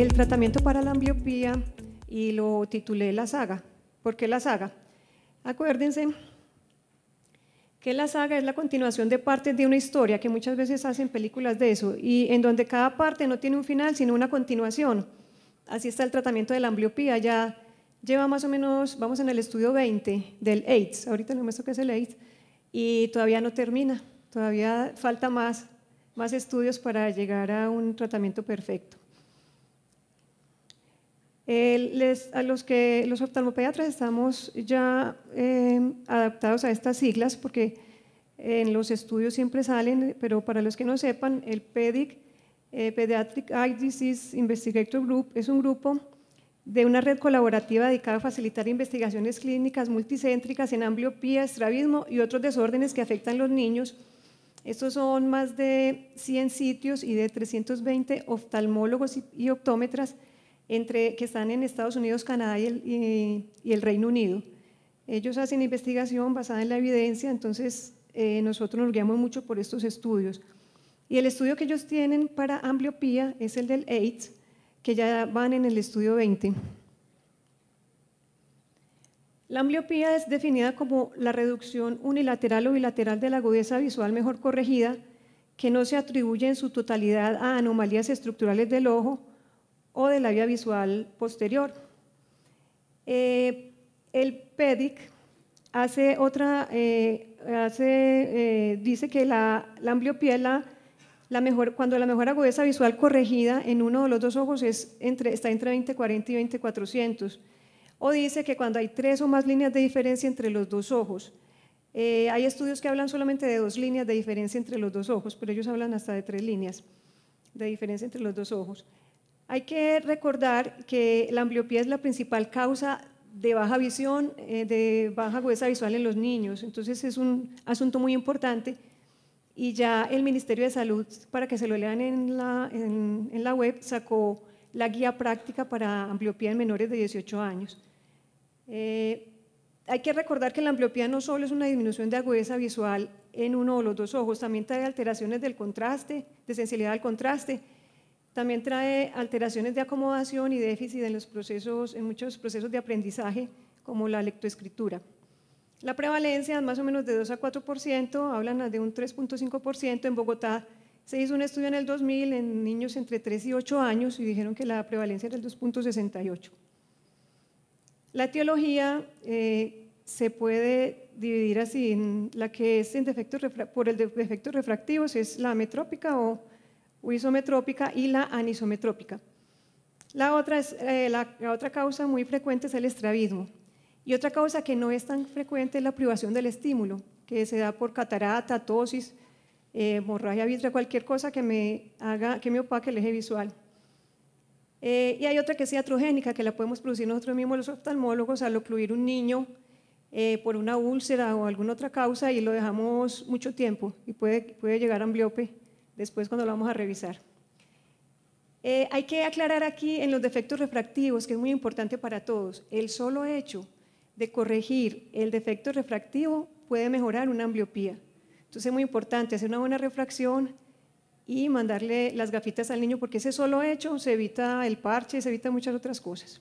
el tratamiento para la ambliopía y lo titulé La Saga. ¿Por qué La Saga? Acuérdense que la saga es la continuación de partes de una historia, que muchas veces hacen películas de eso, y en donde cada parte no tiene un final, sino una continuación. Así está el tratamiento de la ambliopía, ya lleva más o menos, vamos en el estudio 20 del AIDS, ahorita les muestro qué es el AIDS, y todavía no termina, todavía falta más, más estudios para llegar a un tratamiento perfecto. Eh, a los que los oftalmopediatras estamos ya eh, adaptados a estas siglas porque en los estudios siempre salen, pero para los que no sepan, el PEDIC, eh, Pediatric Eye Disease Investigator Group, es un grupo de una red colaborativa dedicada a facilitar investigaciones clínicas multicéntricas en ambliopía, estrabismo y otros desórdenes que afectan a los niños. Estos son más de 100 sitios y de 320 oftalmólogos y optómetras entre, que están en Estados Unidos, Canadá y el, Reino Unido. Ellos hacen investigación basada en la evidencia, entonces eh, nosotros nos guiamos mucho por estos estudios. Y el estudio que ellos tienen para ambliopía es el del AIDS, que ya van en el estudio 20. La ambliopía es definida como la reducción unilateral o bilateral de la agudeza visual mejor corregida, que no se atribuye en su totalidad a anomalías estructurales del ojo, o de la vía visual posterior. Eh, el PEDIC hace otra, eh, eh, dice que la, la ambliopiela, la mejor, cuando la mejor agudeza visual corregida en uno de los dos ojos es entre, está entre 2040 y 400 O dice que cuando hay tres o más líneas de diferencia entre los dos ojos. hay estudios que hablan solamente de dos líneas de diferencia entre los dos ojos, pero ellos hablan hasta de tres líneas de diferencia entre los dos ojos. Hay que recordar que la ambliopía es la principal causa de baja visión, eh, de baja agudeza visual en los niños. Entonces es un asunto muy importante y ya el Ministerio de Salud, para que se lo lean en la, web, sacó la guía práctica para ambliopía en menores de 18 años. Eh, hay que recordar que la ambliopía no solo es una disminución de agudeza visual en uno o los dos ojos, también trae alteraciones del contraste, de sensibilidad al contraste, también trae alteraciones de acomodación y déficit en, los procesos, en muchos procesos de aprendizaje, como la lectoescritura. La prevalencia es más o menos de 2 a 4%, hablan de un 3.5%. En Bogotá se hizo un estudio en el 2000 en niños entre 3 y 8 años y dijeron que la prevalencia era del 2.68. La etiología eh, se puede dividir así, en la que es por el defecto refractivo, es la metrópica o isometrópica y la anisometrópica. La otra, es, eh, otra causa muy frecuente es el estrabismo. Y otra causa que no es tan frecuente es la privación del estímulo, que se da por catarata, tosis, eh, hemorragia cualquier cosa que me, haga, que me opaque el eje visual. Eh, y hay otra que es iatrogénica, que la podemos producir nosotros mismos los oftalmólogos al ocluir un niño eh, por una úlcera o alguna otra causa y lo dejamos mucho tiempo y puede, puede llegar a ambliope después cuando lo vamos a revisar. Eh, hay que aclarar aquí en los defectos refractivos, que es muy importante para todos, el solo hecho de corregir el defecto refractivo puede mejorar una ambliopía. Entonces es muy importante hacer una buena refracción y mandarle las gafitas al niño porque ese solo hecho se evita el parche, se evita muchas otras cosas.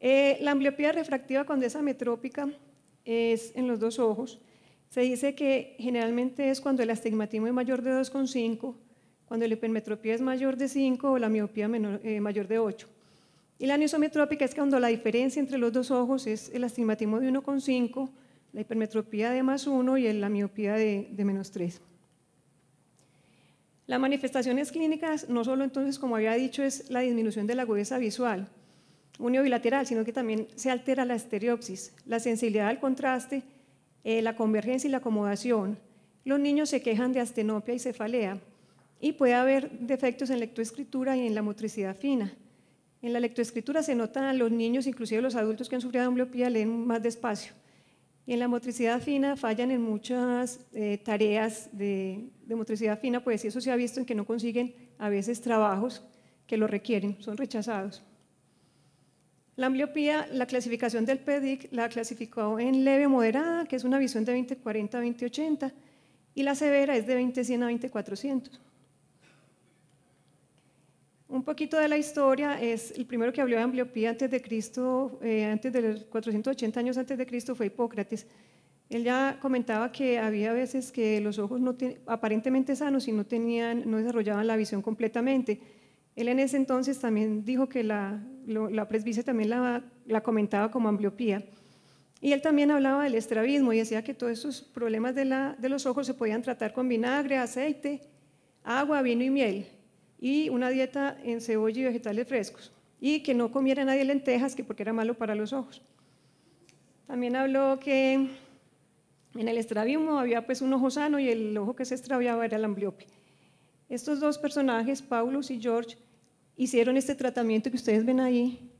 Eh, la ambliopía refractiva cuando es ametrópica es en los dos ojos se dice que generalmente es cuando el astigmatismo es mayor de 2,5, cuando la hipermetropía es mayor de 5 o la miopía eh, mayor de 8. Y la anisometrópica es cuando la diferencia entre los dos ojos es el astigmatismo de 1,5, la hipermetropía de más 1 y la miopía de, menos 3. Las manifestaciones clínicas no solo entonces, como había dicho, es la disminución de la agudeza visual, bilateral, sino que también se altera la estereopsis, la sensibilidad al contraste eh, la convergencia y la acomodación, los niños se quejan de astenopia y cefalea y puede haber defectos en lectoescritura y en la motricidad fina. En la lectoescritura se notan los niños, inclusive los adultos que han sufrido ambliopía, leen más despacio. Y en la motricidad fina fallan en muchas eh, tareas de, de, motricidad fina, pues eso se ha visto en que no consiguen a veces trabajos que lo requieren, son rechazados. La ambliopía, la clasificación del PEDIC la clasificó en leve moderada, que es una visión de 2040 a 2080, y la severa es de 2100 a 2400. Un poquito de la historia, es el primero que habló de ambliopía antes de Cristo, eh, antes de los 480 años antes de Cristo fue Hipócrates. Él ya comentaba que había veces que los ojos no aparentemente sanos y no, tenían, no desarrollaban la visión completamente. Él en ese entonces también dijo que la, la presbicia también la, comentaba como ambliopía. Y él también hablaba del estrabismo y decía que todos esos problemas de, los ojos se podían tratar con vinagre, aceite, agua, vino y miel y una dieta en cebolla y vegetales frescos y que no comiera nadie lentejas que porque era malo para los ojos. También habló que en el estrabismo había pues un ojo sano y el ojo que se extraviaba era el ambliope. Estos dos personajes, Paulus y George, hicieron este tratamiento que ustedes ven ahí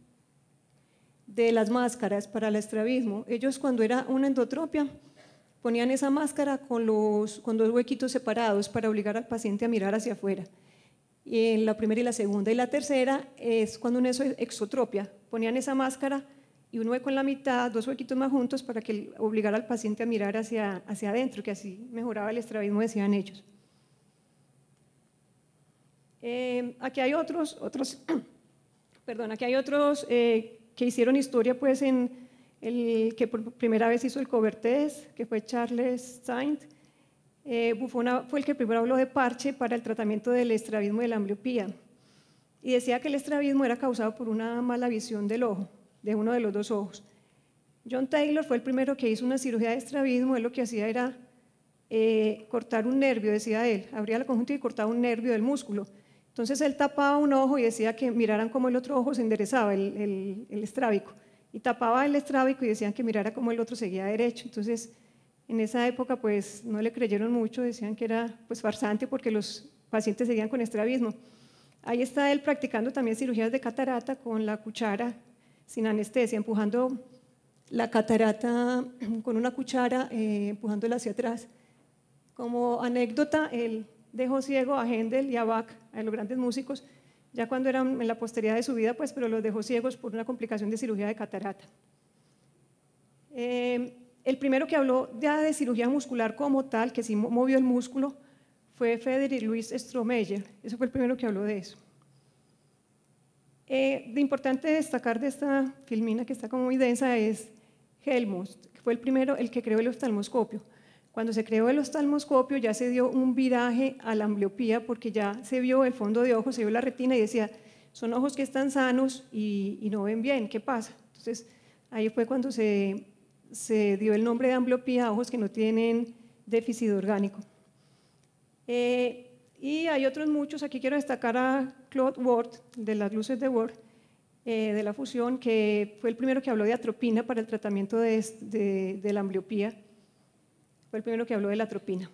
de las máscaras para el estrabismo. Ellos cuando era una endotropia ponían esa máscara con, los, con dos huequitos separados para obligar al paciente a mirar hacia afuera. Y en la primera y la segunda. Y la tercera es cuando eso es exotropia. Ponían esa máscara y un hueco en la mitad, dos huequitos más juntos para que obligara al paciente a mirar hacia, hacia adentro, que así mejoraba el estrabismo, decían ellos. Em, aquí hay otros, otros perdón, aquí hay otros eh, que hicieron historia, pues en el que por primera vez hizo el cobertés, que fue Charles saint eh, Buffon fue el que primero habló de parche para el tratamiento del estrabismo y de la ambliopía. Y decía que el estrabismo era causado por una mala visión del ojo, de uno de los dos ojos. John Taylor fue el primero que hizo una cirugía de estrabismo. Él lo que hacía era eh, cortar un nervio, decía él. Abría la conjuntiva y cortaba un nervio del músculo. Entonces él tapaba un ojo y decía que miraran cómo el otro ojo se enderezaba, el, el, estrábico. Y tapaba el estrábico y decían que mirara cómo el otro seguía derecho. Entonces, en esa época, pues no le creyeron mucho, decían que era pues farsante porque los pacientes seguían con estrabismo. Ahí está él practicando también cirugías de catarata con la cuchara sin anestesia, empujando la catarata con una cuchara, eh, empujándola hacia atrás. Como anécdota, el dejó ciego a Händel y a Bach, a los grandes músicos, ya cuando eran en la posteridad de su vida, pues, pero los dejó ciegos por una complicación de cirugía de catarata. Eh, el primero que habló ya de cirugía muscular como tal, que sí movió el músculo, fue Federico Luis Stromeyer. Ese fue el primero que habló de eso. Eh, de importante destacar de esta filmina que está como muy densa es Helmholtz, que fue el primero, el que creó el oftalmoscopio. Cuando se creó el oftalmoscopio ya se dio un viraje a la ambliopía porque ya se vio el fondo de ojos, se vio la retina y decía, son ojos que están sanos y, no ven bien, ¿qué pasa? Entonces ahí fue cuando se, dio el nombre de ambliopía a ojos que no tienen déficit orgánico. Eh, y hay otros muchos, aquí quiero destacar a Claude Ward, de las luces de Ward, eh, de la fusión, que fue el primero que habló de atropina para el tratamiento de la ambliopía fue el primero que habló de la tropina.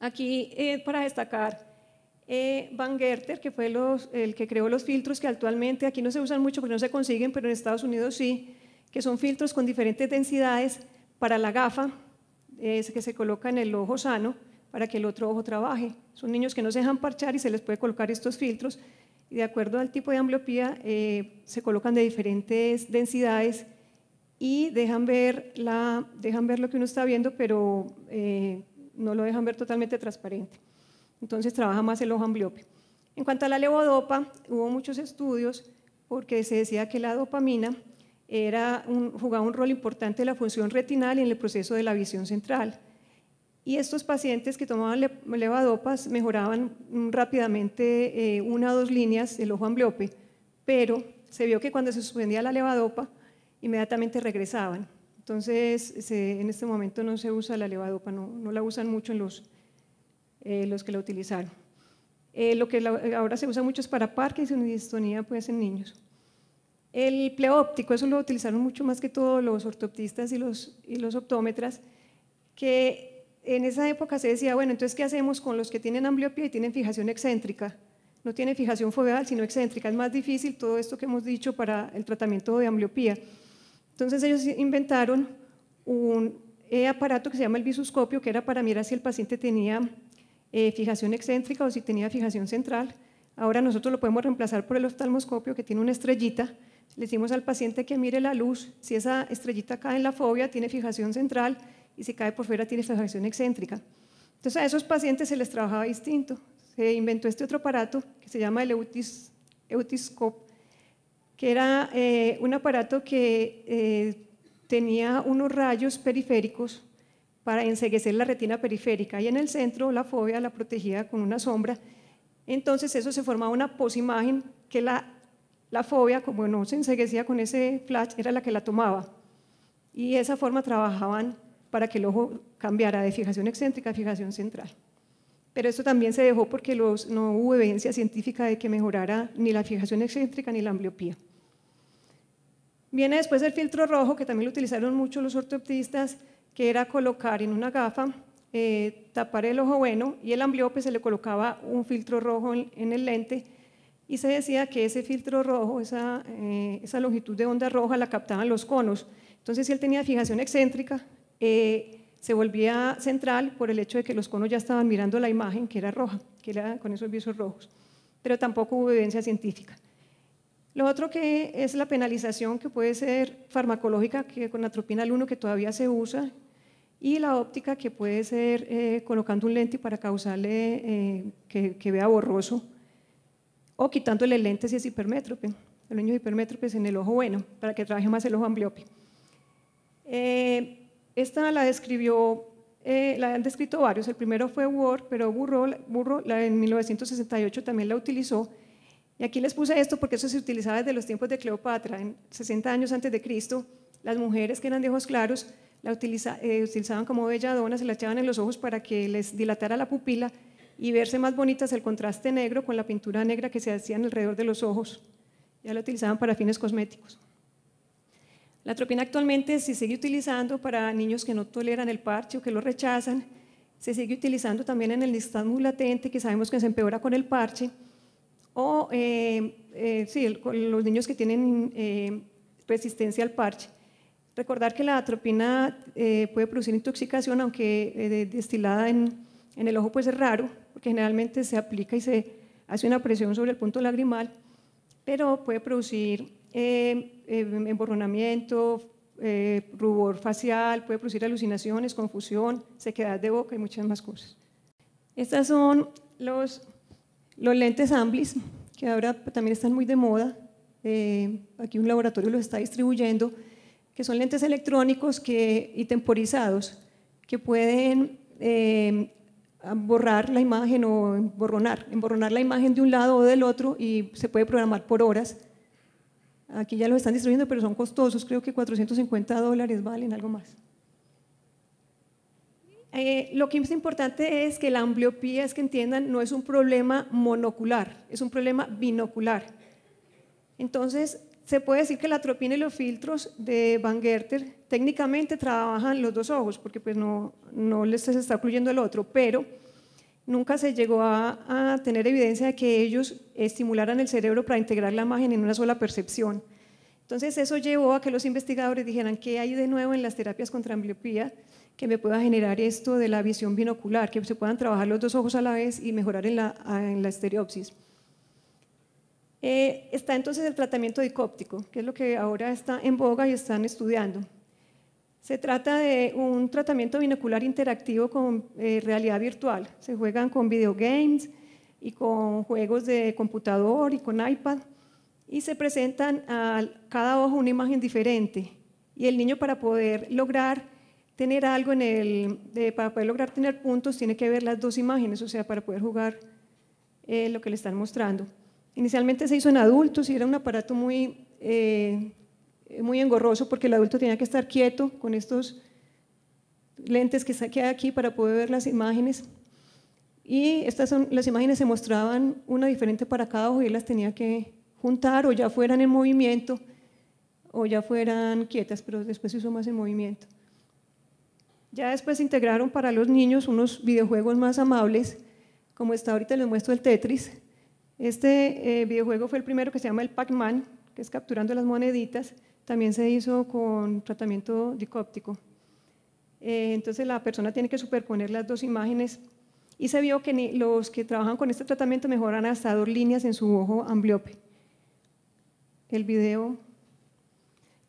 Aquí, eh, para destacar, eh, Van Gerter, que fue el que creó los filtros que actualmente aquí no se usan mucho porque no se consiguen, pero en Estados Unidos sí, que son filtros con diferentes densidades para la gafa eh, que se coloca en el ojo sano para que el otro ojo trabaje. Son niños que no se dejan parchar y se les puede colocar estos filtros y de acuerdo al tipo de ambliopía se colocan de diferentes densidades y dejan ver, la, dejan ver lo que uno está viendo, pero eh, no lo dejan ver totalmente transparente. Entonces trabaja más el ojo ambliope. En cuanto a la levodopa, hubo muchos estudios porque se decía que la dopamina era jugaba un rol importante en la función retinal y en el proceso de la visión central. Y estos pacientes que tomaban levodopas mejoraban rápidamente eh, una o dos líneas el ojo ambliope, pero se vio que cuando se suspendía la levodopa, inmediatamente regresaban. Entonces, en este momento no se usa la levadopa, no, la usan mucho los, eh, los que la utilizaron. Eh, lo que ahora se usa mucho es para Parkinson y distonía pues, en niños. El pleóptico, eso lo utilizaron mucho más que todos los ortoptistas y los, optómetras, que en esa época se decía, bueno, entonces, ¿qué hacemos con los que tienen ambliopía y tienen fijación excéntrica? No tienen fijación foveal, sino excéntrica. Es más difícil todo esto que hemos dicho para el tratamiento de ambliopía. Entonces ellos inventaron un eh, aparato que se llama el visuscopio, que era para mirar si el paciente tenía eh, fijación excéntrica o si tenía fijación central. Ahora nosotros lo podemos reemplazar por el oftalmoscopio, que tiene una estrellita. Le decimos al paciente que mire la luz. Si esa estrellita cae en la fobia, tiene fijación central y si cae por fuera, tiene fijación excéntrica. Entonces a esos pacientes se les trabajaba distinto. Se inventó este otro aparato que se llama el eutis, que era eh, un aparato que eh, tenía unos rayos periféricos para enseguecer la retina periférica y en el centro la fobia la protegía con una sombra. Entonces eso se formaba una posimagen que la, fobia, como no se enseguecía con ese flash, era la que la tomaba. Y esa forma trabajaban para que el ojo cambiara de fijación excéntrica a fijación central. Pero eso también se dejó porque no hubo evidencia científica de que mejorara ni la fijación excéntrica ni la ambliopía. Viene después el filtro rojo, que también lo utilizaron mucho los ortoptistas, que era colocar en una gafa, eh, tapar el ojo bueno y el ambliope se le colocaba un filtro rojo en, el lente y se decía que ese filtro rojo, eh, esa, longitud de onda roja la captaban los conos. Entonces, si él tenía fijación excéntrica, eh, se volvía central por el hecho de que los conos ya estaban mirando la imagen que era roja, que era con esos visos rojos, pero tampoco hubo evidencia científica. Lo otro que es la penalización que puede ser farmacológica, que con atropina al 1 que todavía se usa, y la óptica que puede ser eh, colocando un lente para causarle eh, que, vea borroso, o quitándole el lente si es hipermétrope, el niño hipermétrope es en el ojo bueno, para que trabaje más el ojo ambliope. Eh, esta la describió, la han descrito varios, el primero fue Ward, pero Burro, Burro la, en 1968 también la utilizó, y aquí les puse esto porque eso se utilizaba desde los tiempos de Cleopatra, en 60 años antes de Cristo, las mujeres que eran de ojos claros la eh, utilizaban como belladona, se la echaban en los ojos para que les dilatara la pupila y verse más bonitas el contraste negro con la pintura negra que se hacía alrededor de los ojos. Ya la utilizaban para fines cosméticos. La tropina actualmente se sigue utilizando para niños que no toleran el parche o que lo rechazan. Se sigue utilizando también en el nistagmus latente, que sabemos que se empeora con el parche. O eh, eh, sí, los niños que tienen eh, resistencia al parche. Recordar que la atropina puede producir intoxicación, aunque destilada en, en, el ojo puede ser raro, porque generalmente se aplica y se hace una presión sobre el punto lagrimal, pero puede producir em, emborronamiento, rubor facial, puede producir alucinaciones, confusión, sequedad de boca y muchas más cosas. Estas son los los lentes Amblis, que ahora también están muy de moda, eh, aquí un laboratorio los está distribuyendo, que son lentes electrónicos y temporizados que pueden eh, borrar la imagen o emborronar, emborronar la imagen de un lado o del otro y se puede programar por horas. Aquí ya los están distribuyendo, pero son costosos, creo que 450 dólares valen algo más. Eh, lo que es importante es que la ambliopía, es que entiendan, no es un problema monocular, es un problema binocular. Entonces, se puede decir que la atropina y los filtros de Van Gerter técnicamente trabajan los dos ojos, porque pues, no, les está ocluyendo el otro, pero nunca se llegó a, tener evidencia de que ellos estimularan el cerebro para integrar la imagen en una sola percepción. Entonces, eso llevó a que los investigadores dijeran qué hay de nuevo en las terapias contra ambliopía que me pueda generar esto de la visión binocular, que se puedan trabajar los dos ojos a la vez y mejorar en la, estereopsis. Eh, está entonces el tratamiento dicóptico, que es lo que ahora está en boga y están estudiando. Se trata de un tratamiento binocular interactivo con eh, realidad virtual. Se juegan con videogames y con juegos de computador y con iPad y se presentan a cada ojo una imagen diferente. Y el niño para poder lograr tener algo en el, eh, para poder lograr tener puntos, tiene que ver las dos imágenes, o sea, para poder jugar eh, lo que le están mostrando. Inicialmente se hizo en adultos y era un aparato muy, eh, muy engorroso porque el adulto tenía que estar quieto con estos lentes que saqué aquí para poder ver las imágenes. Y estas son, las imágenes se mostraban una diferente para cada ojo y las tenía que juntar o ya fueran en movimiento o ya fueran quietas, pero después se hizo más en movimiento. Ya después integraron para los niños unos videojuegos más amables, como está ahorita les muestro el Tetris. Este eh, videojuego fue el primero que se llama el Pac-Man, que es capturando las moneditas. También se hizo con tratamiento dicóptico. Eh, entonces la persona tiene que superponer las dos imágenes y se vio que los que trabajan con este tratamiento mejoran hasta dos líneas en su ojo ambliope. El video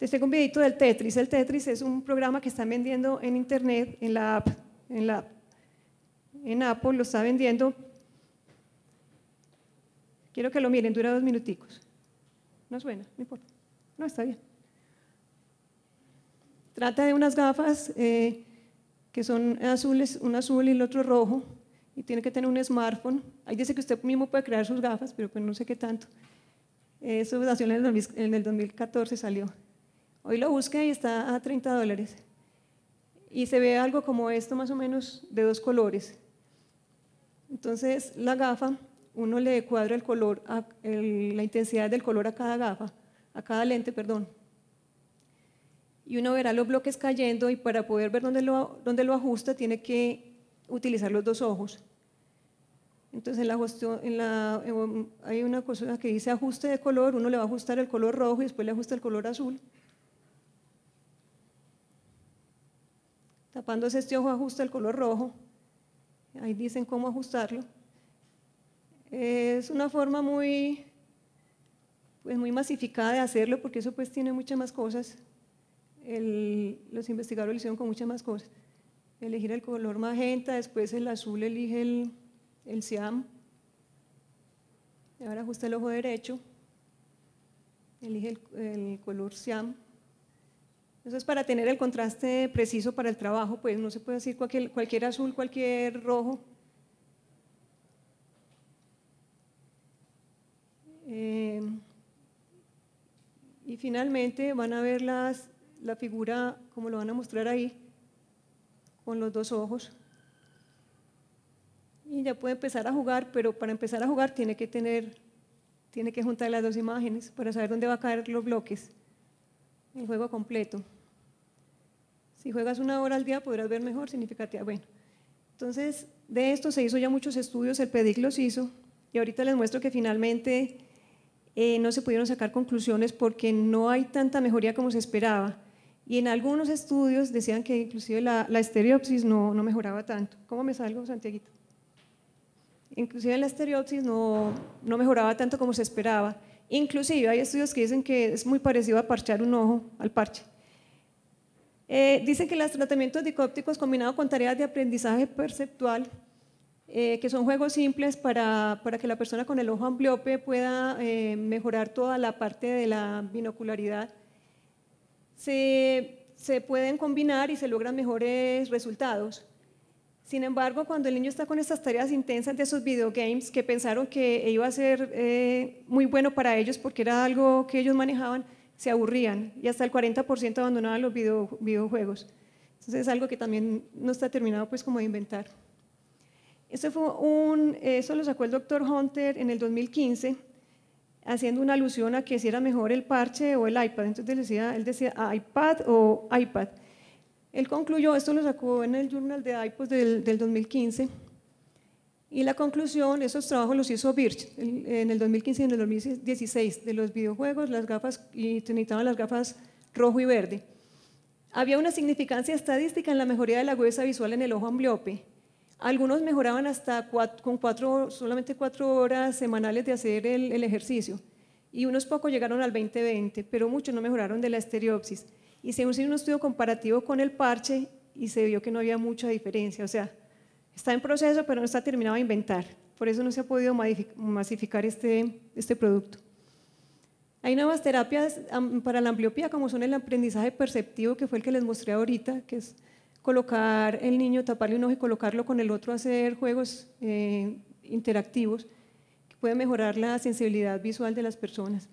les tengo un videito del Tetris. El Tetris es un programa que están vendiendo en internet, en la app, en Apple lo está vendiendo. Quiero que lo miren, dura dos minuticos. No suena, no importa. No, está bien. Trata de unas gafas eh, que son azules, un azul y el otro rojo, y tiene que tener un smartphone. Ahí dice que usted mismo puede crear sus gafas, pero pues no sé qué tanto. Eso nació en el 2014, salió. Hoy lo busqué y está a 30 dólares. Y se ve algo como esto más o menos de dos colores. Entonces la gafa, uno le cuadra el color, a, la intensidad del color a cada gafa, a cada lente, perdón. Y uno verá los bloques cayendo y para poder ver dónde lo, ajusta tiene que utilizar los dos ojos. Entonces hay una cosa que dice ajuste de color, uno le va a ajustar el color rojo y después le ajusta el color azul Tapándose este ojo ajusta el color rojo. Ahí dicen cómo ajustarlo. Es una forma muy, pues muy masificada de hacerlo porque eso pues tiene muchas más cosas. los investigadores lo hicieron con muchas más cosas. Elegir el color magenta, después el azul elige el, el Siam. Ahora ajusta el ojo derecho, elige el, el color Siam. Eso es para tener el contraste preciso para el trabajo, pues no se puede decir cualquier, azul, cualquier rojo. Eh, y finalmente van a ver la figura, como lo van a mostrar ahí, con los dos ojos. Y ya puede empezar a jugar, pero para empezar a jugar tiene que tener, tiene que juntar las dos imágenes para saber dónde va a caer los bloques el juego completo. Si juegas una hora al día podrás ver mejor, significativa. Ah, bueno, entonces de esto se hizo ya muchos estudios, el PEDIC los hizo, y ahorita les muestro que finalmente eh, no se pudieron sacar conclusiones porque no hay tanta mejoría como se esperaba. Y en algunos estudios decían que inclusive la, estereopsis no, mejoraba tanto. ¿Cómo me salgo, Santiaguito? Inclusive la estereopsis no, no mejoraba tanto como se esperaba. Inclusive hay estudios que dicen que es muy parecido a parchear un ojo al parche. Eh, dicen que los tratamientos dicópticos combinados con tareas de aprendizaje perceptual, eh, que son juegos simples para, que la persona con el ojo ambliope pueda eh, mejorar toda la parte de la binocularidad, se pueden combinar y se logran mejores resultados. Sin embargo, cuando el niño está con estas tareas intensas de esos videogames que pensaron que iba a ser eh, muy bueno para ellos porque era algo que ellos manejaban, se aburrían y hasta el 40% abandonaban los videojuegos. Entonces es algo que también no está terminado pues como de inventar. Eso fue un, eso lo sacó el doctor Hunter en el 2015, haciendo una alusión a que si era mejor el parche o el iPad. Entonces decía, él decía ah, iPad o iPad. Él concluyó, esto lo sacó en el Journal de IPOS del, del 2015, y la conclusión, esos trabajos los hizo Birch en el 2015 y en el 2016, de los videojuegos, las gafas, y necesitaban las gafas rojo y verde. Había una significancia estadística en la mejoría de la agudeza visual en el ojo ambliope. Algunos mejoraban hasta con cuatro, solamente cuatro horas semanales de hacer el, ejercicio. Y unos pocos llegaron al 20-20, pero muchos no mejoraron de la estereopsis y se hizo un estudio comparativo con el parche y se vio que no había mucha diferencia. O sea, está en proceso, pero no está terminado de inventar. Por eso no se ha podido masificar este, este, producto. Hay nuevas terapias para la ambliopía, como son el aprendizaje perceptivo, que fue el que les mostré ahorita, que es colocar el niño, taparle un ojo y colocarlo con el otro, hacer juegos eh, interactivos, que pueden mejorar la sensibilidad visual de las personas.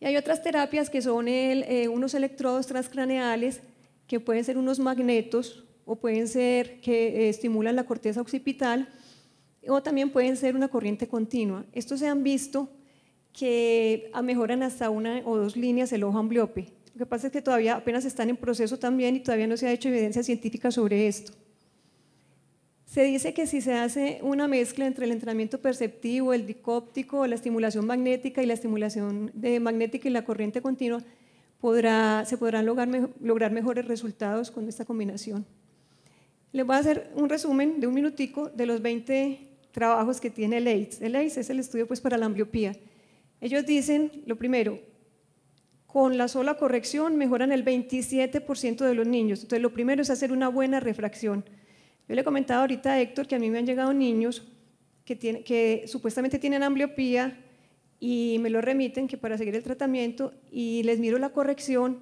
Y hay otras terapias que son eh, unos electrodos transcraneales que pueden ser unos magnetos o pueden ser que eh, estimulan la corteza occipital o también pueden ser una corriente continua. Estos se han visto que ah, mejoran hasta una o dos líneas el ojo ambliope. Lo que pasa es que todavía apenas están en proceso también y todavía no se ha hecho evidencia científica sobre esto. Se dice que si se hace una mezcla entre el entrenamiento perceptivo, el dicóptico, la estimulación magnética y la estimulación de magnética y la corriente continua, se podrán lograr, mejores resultados con esta combinación. Les voy a hacer un resumen de un minutico de los 20 trabajos que tiene el AIDS. El AIDS es el estudio pues, para la ambliopía. Ellos dicen, lo primero, con la sola corrección mejoran el 27% de los niños. Entonces, lo primero es hacer una buena refracción. Yo le comentado ahorita a Héctor que a mí me han llegado niños que, supuestamente tienen ambliopía y me lo remiten que para seguir el tratamiento y les miro la corrección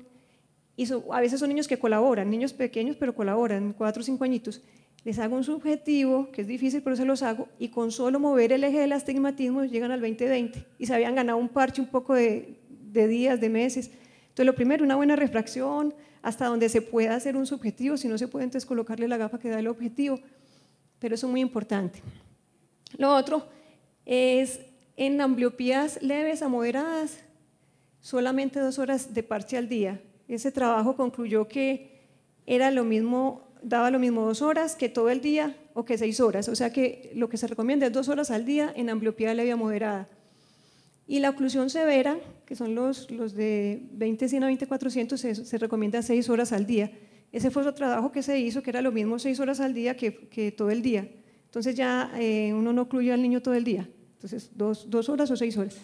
y a veces son niños que colaboran, niños pequeños pero colaboran, cuatro o cinco añitos. Les hago un subjetivo, que es difícil, pero se los hago, y con solo mover el eje del astigmatismo llegan al 2020 y se habían ganado un parche un poco de días, de meses. Entonces, lo primero, una buena refracción, hasta donde se pueda hacer un subjetivo, si no se puede, entonces colocarle la gafa que da el objetivo, pero eso es muy importante. Lo otro es en ambliopías leves a moderadas, solamente dos horas de parche al día. Ese trabajo concluyó que era lo mismo, daba lo mismo dos horas que todo el día o que seis horas. O sea que lo que se recomienda es dos horas al día en ambliopía leve a moderada. Y la oclusión severa, que son los, los de 20, 100 a 20, 400, se, se recomienda 6 horas al día. Ese fue otro trabajo que se hizo, que era lo mismo 6 horas al día que, que, todo el día. Entonces ya eh, uno no ocluye al niño todo el día. Entonces, 2 horas o 6 horas.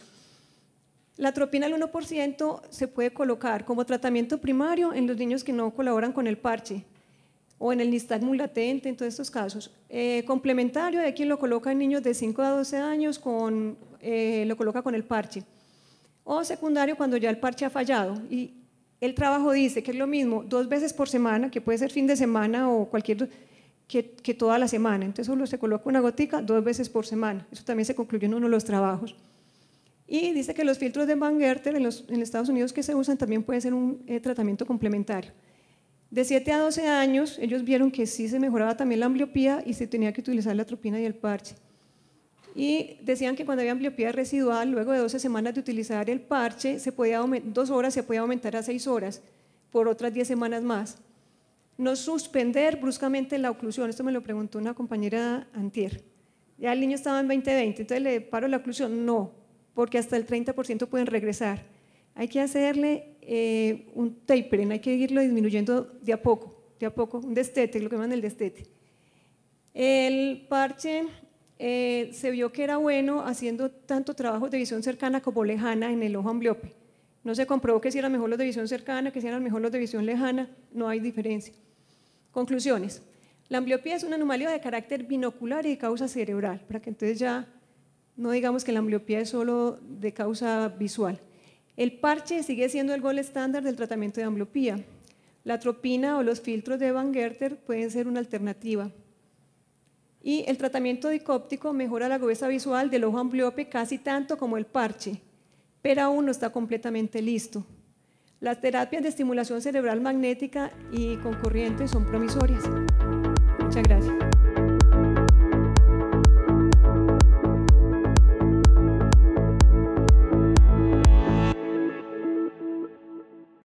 La tropina al 1% se puede colocar como tratamiento primario en los niños que no colaboran con el parche o en el nistagmus latente, en todos estos casos. Eh, complementario, hay quien lo coloca en niños de 5 a 12 años, con, eh, lo coloca con el parche. O secundario, cuando ya el parche ha fallado. Y el trabajo dice que es lo mismo dos veces por semana, que puede ser fin de semana o cualquier, que, que toda la semana. Entonces uno se coloca una gotica dos veces por semana. Eso también se concluyó en uno de los trabajos. Y dice que los filtros de Van Gerter en los en Estados Unidos que se usan también puede ser un eh, tratamiento complementario. De 7 a 12 años, ellos vieron que sí se mejoraba también la ambliopía y se tenía que utilizar la tropina y el parche. Y decían que cuando había ambliopía residual, luego de 12 semanas de utilizar el parche, se podía dos horas se podía aumentar a 6 horas por otras 10 semanas más. No suspender bruscamente la oclusión, esto me lo preguntó una compañera antier. Ya el niño estaba en 20-20, entonces le paro la oclusión, no, porque hasta el 30% pueden regresar. Hay que hacerle eh, un tapering, hay que irlo disminuyendo de a poco, de a poco, un destete, lo que llaman el destete. El parche eh, se vio que era bueno haciendo tanto trabajo de visión cercana como lejana en el ojo ambliope. No se comprobó que si eran mejor los de visión cercana, que si eran mejor los de visión lejana, no hay diferencia. Conclusiones. La ambliopía es una anomalía de carácter binocular y de causa cerebral, para que entonces ya no digamos que la ambliopía es solo de causa visual. El parche sigue siendo el gol estándar del tratamiento de ambliopía. La tropina o los filtros de Van Gerter pueden ser una alternativa. Y el tratamiento dicóptico mejora la agudeza visual del ojo ambliope casi tanto como el parche, pero aún no está completamente listo. Las terapias de estimulación cerebral magnética y con son promisorias. Muchas gracias.